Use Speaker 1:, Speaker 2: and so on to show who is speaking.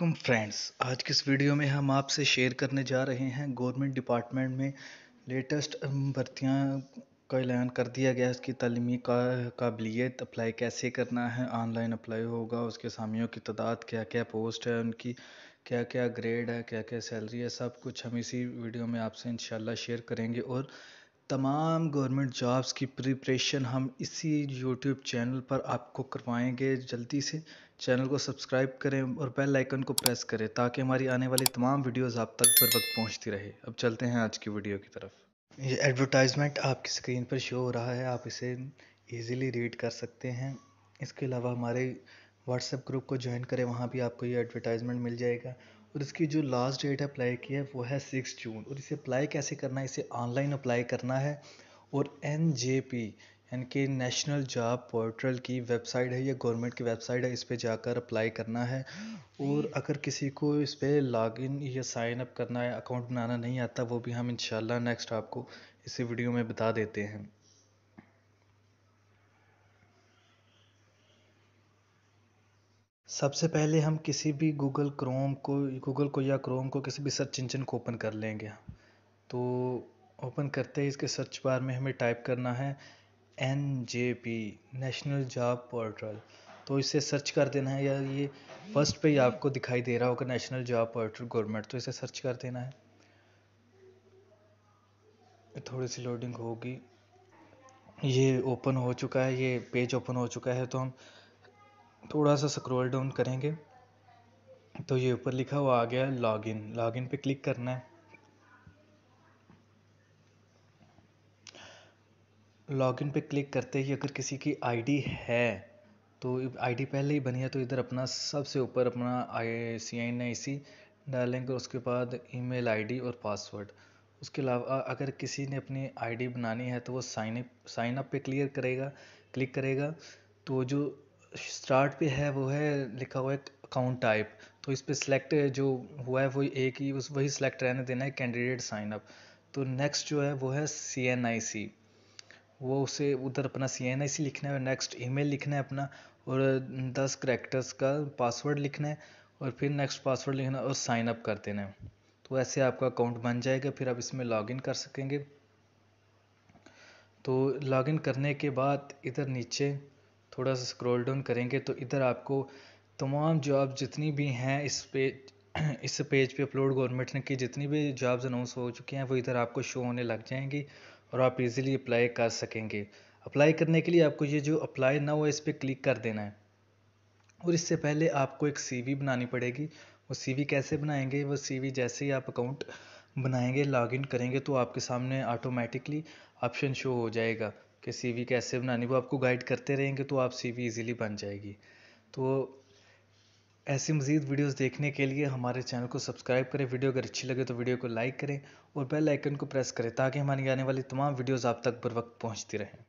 Speaker 1: वालेकुम फ्रेंड्स आज किस इस वीडियो में हम आपसे शेयर करने जा रहे हैं गवर्नमेंट डिपार्टमेंट में लेटेस्ट भर्तियाँ का ऐलान कर दिया गया उसकी तलमी का काबिलियत अप्लाई कैसे करना है ऑनलाइन अप्लाई होगा उसके सामियों की तादाद क्या क्या पोस्ट है उनकी क्या क्या ग्रेड है क्या क्या सैलरी है सब कुछ हम इसी वीडियो में आपसे इन शेयर करेंगे और तमाम गवर्नमेंट जॉब्स की प्रिपरेशन हम इसी यूट्यूब चैनल पर आपको करवाएंगे जल्दी से चैनल को सब्सक्राइब करें और बेल आइकन को प्रेस करें ताकि हमारी आने वाली तमाम वीडियोस आप तक बर वक्त पहुंचती रहे अब चलते हैं आज की वीडियो की तरफ ये एडवर्टाइजमेंट आपकी स्क्रीन पर शो हो रहा है आप इसे ईजिली रीड कर सकते हैं इसके अलावा हमारे व्हाट्सएप ग्रुप को ज्वाइन करें वहाँ भी आपको ये एडवर्टाइजमेंट मिल जाएगा और इसकी जो लास्ट डेट है अप्लाई की है वो है सिक्स जून और इसे अप्लाई कैसे करना है इसे ऑनलाइन अप्लाई करना है और एन जे पी यानी कि नेशनल जॉब पोर्टल की वेबसाइट है या गवर्नमेंट की वेबसाइट है इस पर जाकर अप्लाई करना है और अगर किसी को इस पर लॉग इन या साइन अप करना है अकाउंट बनाना नहीं आता वो भी हम इन नेक्स्ट आपको इसी वीडियो में बता देते हैं सबसे पहले हम किसी भी गूगल क्रोम को गूगल को या क्रोम को किसी भी सर्च इंजन को ओपन कर लेंगे तो ओपन करते ही इसके सर्च बार में हमें टाइप करना है N J P national job portal तो इसे सर्च कर देना है या ये फर्स्ट पे ही आपको दिखाई दे रहा होगा नेशनल जॉब पोर्टल गवर्नमेंट तो इसे सर्च कर देना है थोड़ी सी लोडिंग होगी ये ओपन हो चुका है ये पेज ओपन हो चुका है तो हम थोड़ा सा स्क्रॉल डाउन करेंगे तो ये ऊपर लिखा हुआ आ गया लॉगिन लॉगिन पे क्लिक करना है लॉगिन पे क्लिक करते ही अगर किसी की आईडी है तो आईडी पहले ही बनी है तो इधर अपना सबसे ऊपर अपना आई सी आई एन आई सी डालेंगे उसके बाद ईमेल आईडी और पासवर्ड उसके अलावा अगर किसी ने अपनी आईडी बनानी है तो वो साइन अप साइन अप पे क्लियर करेगा क्लिक करेगा तो जो स्टार्ट पे है वो है लिखा हुआ है अकाउंट टाइप तो इस पर सिलेक्ट जो हुआ है वो एक ही उस वही सिलेक्ट रहने देना है कैंडिडेट साइन अप तो नेक्स्ट जो है वो है सी एन आई सी वो उसे उधर अपना सी एन आई सी लिखना है नेक्स्ट ई मेल लिखना है अपना और दस करेक्टर्स का पासवर्ड लिखना है और फिर नेक्स्ट पासवर्ड लिखना और साइन अप कर देना है तो ऐसे आपका अकाउंट बन जाएगा फिर आप इसमें लॉगिन कर सकेंगे तो लॉगिन करने के बाद इधर नीचे थोड़ा सा स्क्रॉल डाउन करेंगे तो इधर आपको तमाम जॉब जितनी भी हैं इस पेज इस पेज पे अपलोड गवर्नमेंट ने की जितनी भी जॉब्स अनाउंस हो चुकी हैं वो इधर आपको शो होने लग जाएंगी और आप इजीली अप्लाई कर सकेंगे अप्लाई करने के लिए आपको ये जो अप्लाई ना हो इस पर क्लिक कर देना है और इससे पहले आपको एक सीवी बनानी पड़ेगी वो सीवी कैसे बनाएंगे वो सीवी जैसे ही आप अकाउंट बनाएंगे लॉगिन करेंगे तो आपके सामने ऑटोमेटिकली ऑप्शन शो हो जाएगा कि सीवी कैसे बनानी वो आपको गाइड करते रहेंगे तो आप सीवी इजीली बन जाएगी तो ऐसी मज़ीद वीडियोस देखने के लिए हमारे चैनल को सब्सक्राइब करें वीडियो अगर अच्छी लगे तो वीडियो को लाइक करें और बेल आइकन को प्रेस करें ताकि हमारी आने वाली तमाम वीडियोस आप तक बर वक्त पहुँचती रहें